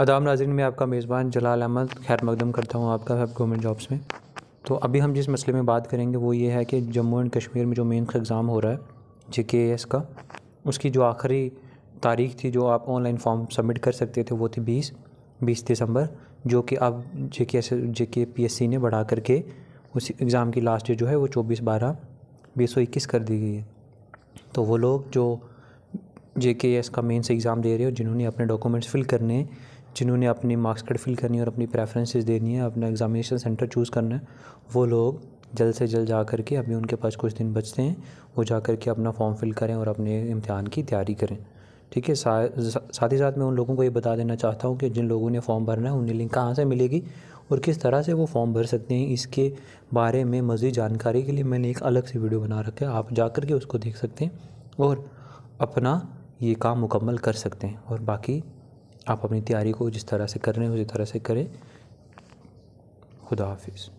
आदाम नाजरन में आपका मेज़बान जलाल अहमद खैर मकदम करता हूँ आपका सब गवर्नमेंट जॉब्स में तो अभी हम जिस मसले में बात करेंगे वो ये है कि जम्मू एंड कश्मीर में जो मेन एग्ज़ाम हो रहा है जे के एस का उसकी जो आखिरी तारीख थी जो आप ऑनलाइन फॉर्म सबमिट कर सकते थे वो थी बीस बीस दिसंबर जो कि अब जे के एस जे के पी एस सी ने बढ़ा करके उस एग्ज़ाम की लास्ट डेट जो है वो चौबीस बारह बीस सौ इक्कीस कर दी गई है तो वो लोग जो जे के एस का मेन से एग्ज़ाम दे रहे हो जिन्होंने अपने डॉक्यूमेंट्स फिल करने जिन्होंने अपनी मार्क्स कार्ड फिल करनी है और अपनी प्रेफरेंसेस देनी है अपना एग्ज़ामिनेशन सेंटर चूज़ करना है वो लोग जल्द से जल्द जा कर के अभी उनके पास कुछ दिन बचते हैं वो जा कर के अपना फॉर्म फिल करें और अपने इम्तहान की तैयारी करें ठीक है सा, साथ ही साथ मैं उन लोगों को ये बता देना चाहता हूँ कि जिन लोगों ने फॉर्म भरना है उन्हें लिंक कहाँ से मिलेगी और किस तरह से वो फॉर्म भर सकते हैं इसके बारे में मज़ीद जानकारी के लिए मैंने एक अलग से वीडियो बना रखा है आप जा कर के उसको देख सकते हैं और अपना ये काम मुकम्मल कर सकते हैं और बाकी आप अपनी तैयारी को जिस तरह से कर रहे हैं उसी तरह से करें खुदा हाफिज़